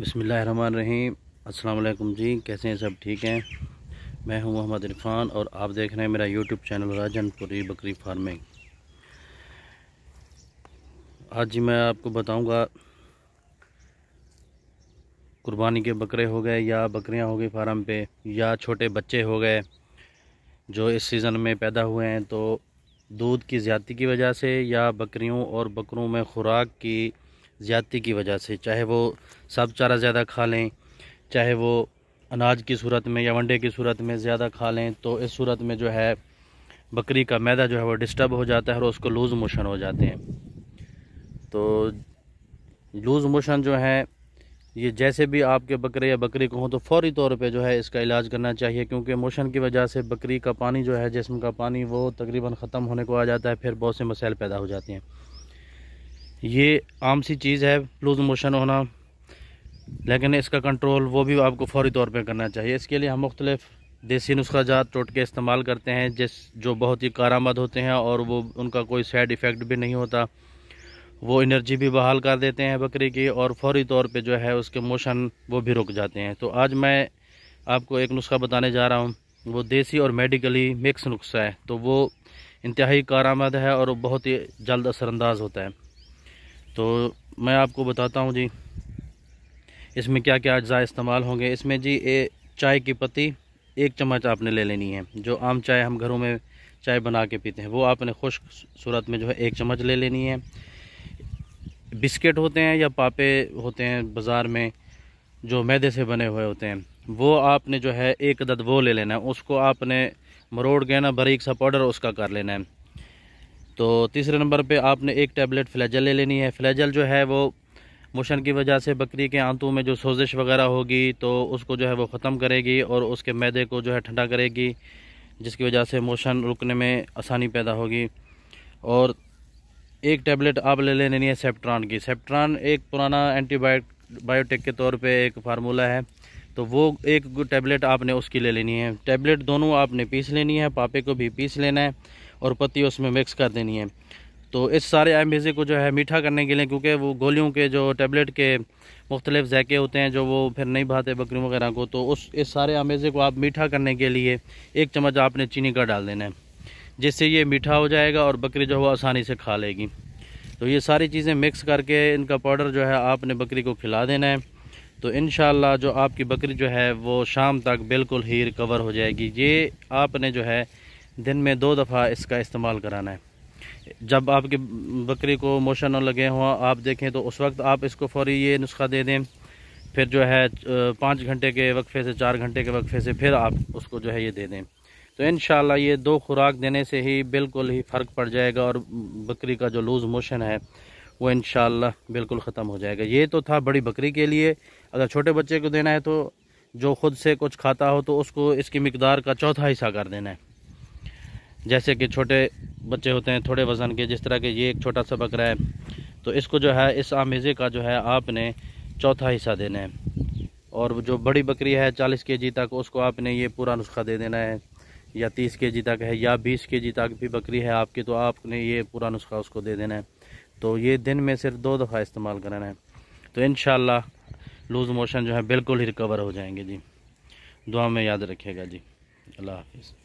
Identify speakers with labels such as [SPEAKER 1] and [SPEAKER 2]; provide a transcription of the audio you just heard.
[SPEAKER 1] बसमीम अल्लाम जी कैसे हैं सब ठीक हैं मैं हूं मोहम्मद इरफान और आप देख रहे हैं मेरा यूट्यूब चैनल राजनपुरी बकरी फार्मिंग आज जी मैं आपको बताऊंगा कुर्बानी के बकरे हो गए या बकरियां हो गई फार्म पे या छोटे बच्चे हो गए जो इस सीज़न में पैदा हुए हैं तो दूध की ज़्यादा की वजह से या बकरियों और बकरों में ख़ुराक की ज़्यादती की वजह से चाहे वो सब चारा ज़्यादा खा लें चाहे वो अनाज की सूरत में या वंडे की सूरत में ज़्यादा खा लें तो इस सूरत में जो है बकरी का मैदा जो है वो डिस्टर्ब हो जाता है और उसको लूज़ मोशन हो जाते हैं तो लूज़ मोशन जो है ये जैसे भी आपके बकरे या बकरी को हो तो फौरी तौर पे जो है इसका इलाज करना चाहिए क्योंकि मोशन की वजह से बकरी का पानी जो है जिसम का पानी वो तकरीबन ख़त्म होने को आ जाता है फिर बहुत से मसाइल पैदा हो जाते हैं ये आम सी चीज़ है लूज़ मोशन होना लेकिन इसका कंट्रोल वो भी आपको फौरी तौर पे करना चाहिए इसके लिए हम मुख्तलिफ़ देसी नुस्खा जात टोटके इस्तेमाल करते हैं जिस जो बहुत ही कारामद होते हैं और वो उनका कोई साइड इफ़ेक्ट भी नहीं होता वो एनर्जी भी बहाल कर देते हैं बकरी की और फौरी तौर पे जो है उसके मोशन वो भी रुक जाते हैं तो आज मैं आपको एक नुस्खा बताने जा रहा हूँ वो देसी और मेडिकली मिक्स नुस्खा है तो वो इंतहाई कारामद है और बहुत ही जल्द असरानंदाज होता है तो मैं आपको बताता हूँ जी इसमें क्या क्या अज्जा इस्तेमाल होंगे इसमें जी ए चाय की पत्ती एक चम्मच आपने ले लेनी है जो आम चाय हम घरों में चाय बना के पीते हैं वो आपने खुश्क सूरत में जो है एक चम्मच ले लेनी है बिस्किट होते हैं या पापे होते हैं बाज़ार में जो मैदे से बने हुए होते हैं वो आपने जो है एक अदद वो ले लेना है उसको आपने मरोड़ के ना बरीक सा पाउडर उसका कर लेना है तो तीसरे नंबर पे आपने एक टैबलेट फ्लैजल ले लेनी है फ्लैजल जो है वो मोशन की वजह से बकरी के आंतों में जो सोजिश वगैरह होगी तो उसको जो है वो ख़त्म करेगी और उसके मैदे को जो है ठंडा करेगी जिसकी वजह से मोशन रुकने में आसानी पैदा होगी और एक टैबलेट आप ले लेनी है सेप्ट्रान की सेप्ट्रान एक पुराना एंटीबायोटिक के तौर पे एक फार्मूला है तो वो एक टैबलेट आपने उसकी ले लेनी है टैबलेट दोनों आपने पीस लेनी है पापे को भी पीस लेना है और पत्ती उसमें मिक्स कर देनी है तो इस सारे एमबीसी को जो है मीठा करने के लिए क्योंकि वो गोलियों के जो टैबलेट के मुख्तलिफ जैके होते हैं जो वो फिर नहीं भाते बकरियों वगैरह को तो उस इस सारे आमेजे को आप मीठा करने के लिए एक चम्मच आपने चीनी का डाल देना है जिससे ये मीठा हो जाएगा और बकरी जो है वो आसानी से खा लेगी तो ये सारी चीज़ें मिक्स करके इनका पाउडर जो है आपने बकरी को खिला देना है तो इन जो आपकी बकरी जो है वो शाम तक बिल्कुल ही रिकवर हो जाएगी ये आपने जो है दिन में दो दफ़ा इसका इस्तेमाल कराना है जब आपकी बकरी को मोशन लगे हों आप देखें तो उस वक्त आप इसको फौरी ये नुस्खा दे दें फिर जो है पाँच घंटे के वक्फे से चार घंटे के वक्फे से फिर आप उसको जो है ये दे दें तो इन ये दो खुराक देने से ही बिल्कुल ही फ़र्क पड़ जाएगा और बकरी का जो लूज़ मोशन है वो इन बिल्कुल ख़त्म हो जाएगा ये तो था बड़ी बकरी के लिए अगर छोटे बच्चे को देना है तो जो ख़ुद से कुछ खाता हो तो उसको इसकी मकदार का चौथा हिस्सा कर देना है जैसे कि छोटे बच्चे होते हैं थोड़े वज़न के जिस तरह के ये एक छोटा सा बकरा है तो इसको जो है इस आमेज़े का जो है आपने चौथा हिस्सा देना है और जो बड़ी बकरी है चालीस के जी तक उसको आपने ये पूरा नुस्खा दे देना है या तीस के जी तक है या बीस के जी तक भी बकरी है आपकी तो आपने ये पूरा नुस्खा उसको दे देना है तो ये दिन में सिर्फ दो दफ़ा इस्तेमाल कराना है तो इन लूज़ मोशन जो है बिल्कुल ही रिकवर हो जाएंगे जी दुआ में याद रखिएगा जी अल्लाह हाफिज़